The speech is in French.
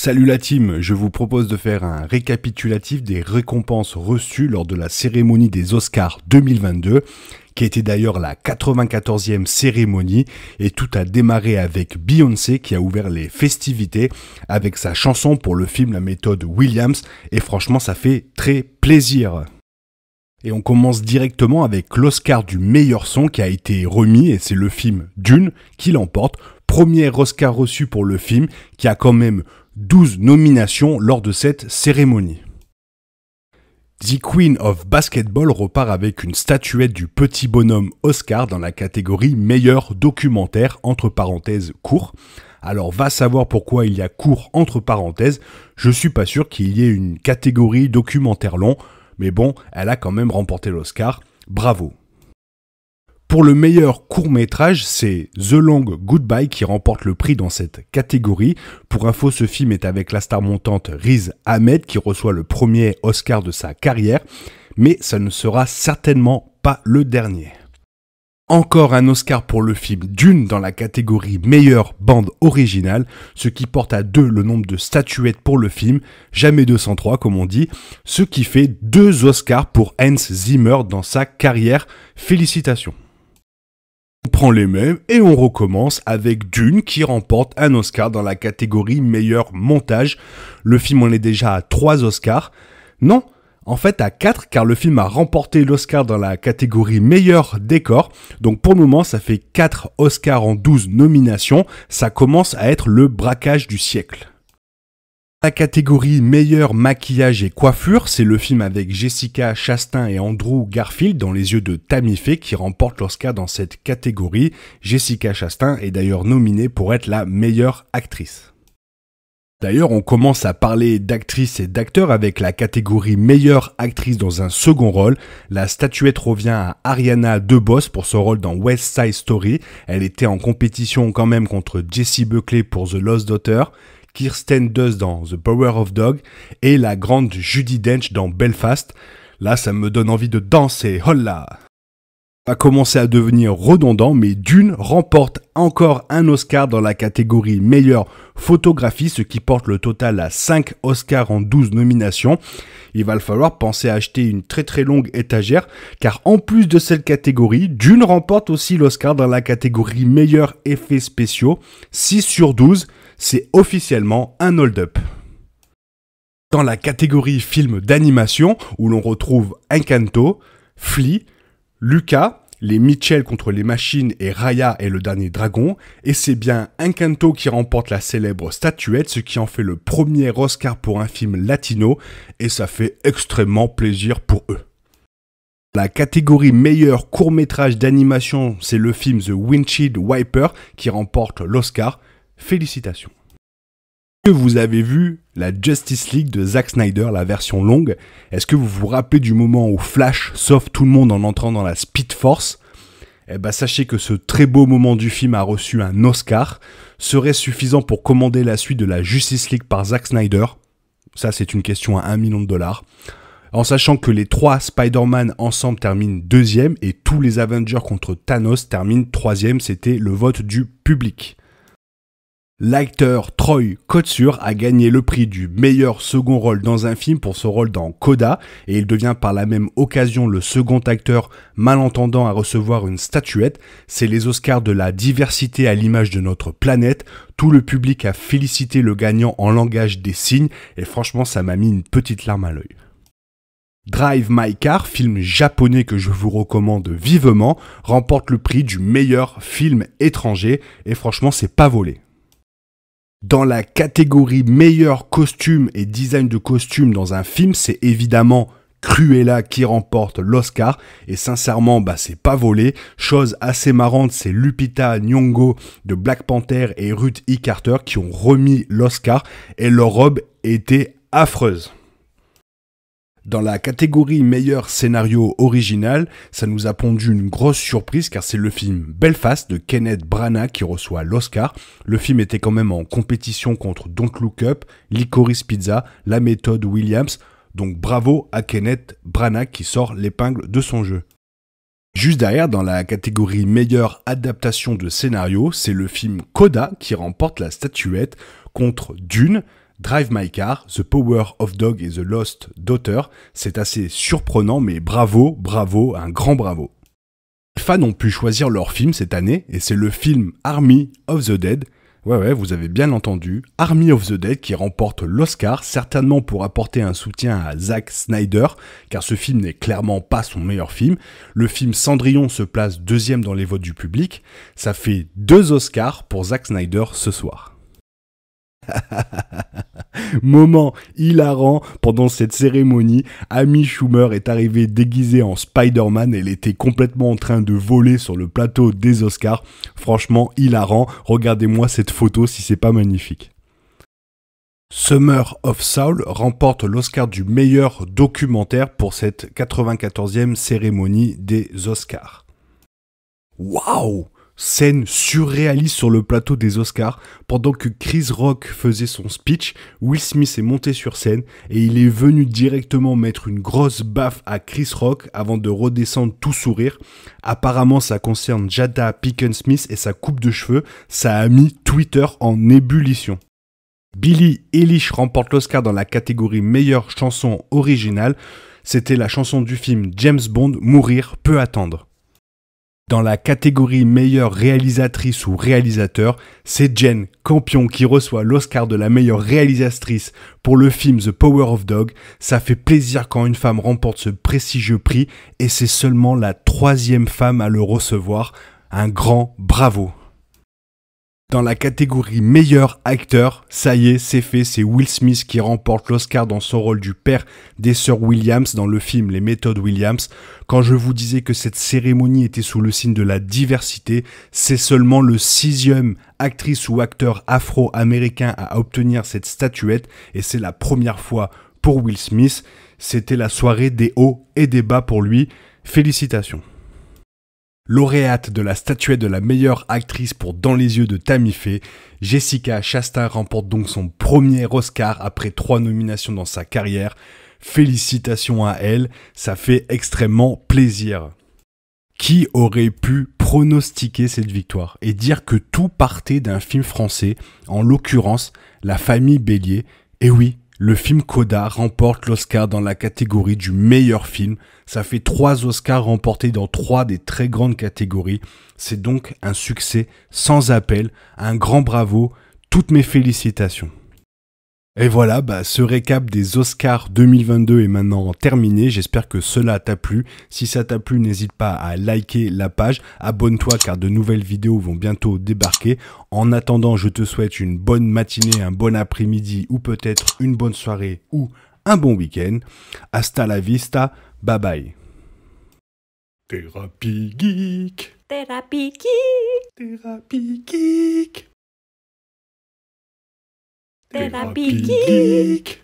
Salut la team, je vous propose de faire un récapitulatif des récompenses reçues lors de la cérémonie des Oscars 2022, qui était d'ailleurs la 94e cérémonie, et tout a démarré avec Beyoncé qui a ouvert les festivités avec sa chanson pour le film La méthode Williams, et franchement ça fait très plaisir. Et on commence directement avec l'Oscar du meilleur son qui a été remis, et c'est le film Dune qui l'emporte, premier Oscar reçu pour le film, qui a quand même 12 nominations lors de cette cérémonie. The Queen of Basketball repart avec une statuette du petit bonhomme Oscar dans la catégorie meilleur documentaire entre parenthèses court. Alors va savoir pourquoi il y a court entre parenthèses, je suis pas sûr qu'il y ait une catégorie documentaire long, mais bon, elle a quand même remporté l'Oscar, bravo. Pour le meilleur court métrage, c'est The Long Goodbye qui remporte le prix dans cette catégorie. Pour info, ce film est avec la star montante Riz Ahmed qui reçoit le premier Oscar de sa carrière, mais ça ne sera certainement pas le dernier. Encore un Oscar pour le film Dune dans la catégorie meilleure bande originale, ce qui porte à deux le nombre de statuettes pour le film, jamais 203 comme on dit, ce qui fait deux Oscars pour Hans Zimmer dans sa carrière. Félicitations. On prend les mêmes et on recommence avec Dune qui remporte un Oscar dans la catégorie meilleur montage. Le film en est déjà à 3 Oscars. Non, en fait à 4 car le film a remporté l'Oscar dans la catégorie meilleur décor. Donc pour le moment ça fait 4 Oscars en 12 nominations. Ça commence à être le braquage du siècle. La catégorie meilleur maquillage et coiffure, c'est le film avec Jessica Chastain et Andrew Garfield dans les yeux de Tammy Faye qui remporte l'Oscar dans cette catégorie. Jessica Chastain est d'ailleurs nominée pour être la meilleure actrice. D'ailleurs, on commence à parler d'actrices et d'acteurs avec la catégorie meilleure actrice dans un second rôle. La statuette revient à Ariana DeBoss pour son rôle dans West Side Story. Elle était en compétition quand même contre Jessie Buckley pour The Lost Daughter. Kirsten Dunst dans The Power of Dog et la grande Judy Dench dans Belfast. Là, ça me donne envie de danser, holla va commencer à devenir redondant, mais Dune remporte encore un Oscar dans la catégorie meilleure photographie, ce qui porte le total à 5 Oscars en 12 nominations. Il va falloir penser à acheter une très très longue étagère, car en plus de cette catégorie, Dune remporte aussi l'Oscar dans la catégorie meilleur effets spéciaux, 6 sur 12, c'est officiellement un hold-up. Dans la catégorie film d'animation, où l'on retrouve Encanto, Flea, Lucas, les Mitchell contre les machines et Raya et le dernier dragon, et c'est bien Encanto qui remporte la célèbre statuette, ce qui en fait le premier Oscar pour un film latino, et ça fait extrêmement plaisir pour eux. La catégorie meilleur court métrage d'animation, c'est le film The Windshield Wiper qui remporte l'Oscar. Félicitations vous avez vu la Justice League de Zack Snyder, la version longue Est-ce que vous vous rappelez du moment où Flash sauve tout le monde en entrant dans la Speed Force Eh bien, sachez que ce très beau moment du film a reçu un Oscar. Serait suffisant pour commander la suite de la Justice League par Zack Snyder Ça, c'est une question à 1 million de dollars. En sachant que les trois Spider-Man ensemble terminent deuxième et tous les Avengers contre Thanos terminent troisième, c'était le vote du public. L'acteur Troy Kotsur a gagné le prix du meilleur second rôle dans un film pour son rôle dans Koda et il devient par la même occasion le second acteur malentendant à recevoir une statuette. C'est les Oscars de la diversité à l'image de notre planète. Tout le public a félicité le gagnant en langage des signes et franchement ça m'a mis une petite larme à l'œil. Drive My Car, film japonais que je vous recommande vivement, remporte le prix du meilleur film étranger et franchement c'est pas volé. Dans la catégorie meilleur costume et design de costume dans un film, c'est évidemment Cruella qui remporte l'Oscar et sincèrement bah c'est pas volé. Chose assez marrante, c'est Lupita Nyong'o de Black Panther et Ruth E. Carter qui ont remis l'Oscar et leur robe était affreuse. Dans la catégorie meilleur scénario original, ça nous a pondu une grosse surprise car c'est le film Belfast de Kenneth Branagh qui reçoit l'Oscar. Le film était quand même en compétition contre Don't Look Up, Licorice Pizza, La méthode Williams. Donc bravo à Kenneth Branagh qui sort l'épingle de son jeu. Juste derrière, dans la catégorie meilleure adaptation de scénario, c'est le film Coda qui remporte la statuette contre Dune, Drive My Car, The Power of Dog et The Lost Daughter. C'est assez surprenant, mais bravo, bravo, un grand bravo. Les fans ont pu choisir leur film cette année, et c'est le film Army of the Dead. Ouais, ouais, vous avez bien entendu, Army of the Dead qui remporte l'Oscar, certainement pour apporter un soutien à Zack Snyder, car ce film n'est clairement pas son meilleur film. Le film Cendrillon se place deuxième dans les votes du public. Ça fait deux Oscars pour Zack Snyder ce soir. Moment hilarant pendant cette cérémonie, Amy Schumer est arrivée déguisée en Spider-Man. Elle était complètement en train de voler sur le plateau des Oscars. Franchement hilarant. Regardez-moi cette photo si c'est pas magnifique. Summer of Soul remporte l'Oscar du meilleur documentaire pour cette 94e cérémonie des Oscars. Waouh scène surréaliste sur le plateau des Oscars pendant que Chris Rock faisait son speech. Will Smith est monté sur scène et il est venu directement mettre une grosse baffe à Chris Rock avant de redescendre tout sourire. Apparemment, ça concerne Jada Pinkett Smith et sa coupe de cheveux. Ça a mis Twitter en ébullition. Billy Eilish remporte l'Oscar dans la catégorie meilleure chanson originale. C'était la chanson du film James Bond Mourir peut attendre. Dans la catégorie meilleure réalisatrice ou réalisateur, c'est Jen Campion qui reçoit l'Oscar de la meilleure réalisatrice pour le film The Power of Dog. Ça fait plaisir quand une femme remporte ce prestigieux prix et c'est seulement la troisième femme à le recevoir. Un grand bravo dans la catégorie meilleur acteur. Ça y est, c'est fait, c'est Will Smith qui remporte l'Oscar dans son rôle du père des sœurs Williams dans le film Les méthodes Williams. Quand je vous disais que cette cérémonie était sous le signe de la diversité, c'est seulement le sixième actrice ou acteur afro-américain à obtenir cette statuette et c'est la première fois pour Will Smith. C'était la soirée des hauts et des bas pour lui. Félicitations. Lauréate de la statuette de la meilleure actrice pour Dans les yeux de Tammy Jessica Chastain remporte donc son premier Oscar après trois nominations dans sa carrière. Félicitations à elle, ça fait extrêmement plaisir. Qui aurait pu pronostiquer cette victoire et dire que tout partait d'un film français, en l'occurrence La famille Bélier Et eh oui, le film Coda remporte l'Oscar dans la catégorie du meilleur film. Ça fait trois Oscars remportés dans trois des très grandes catégories. C'est donc un succès sans appel, un grand bravo, toutes mes félicitations. Et voilà, bah, ce récap des Oscars 2022 est maintenant terminé. J'espère que cela t'a plu. Si ça t'a plu, n'hésite pas à liker la page. Abonne-toi car de nouvelles vidéos vont bientôt débarquer. En attendant, je te souhaite une bonne matinée, un bon après-midi ou peut-être une bonne soirée ou un bon week-end. Hasta la vista. Bye bye. Thérapie geek. Thérapie geek. Thérapie geek. Therapy Geek.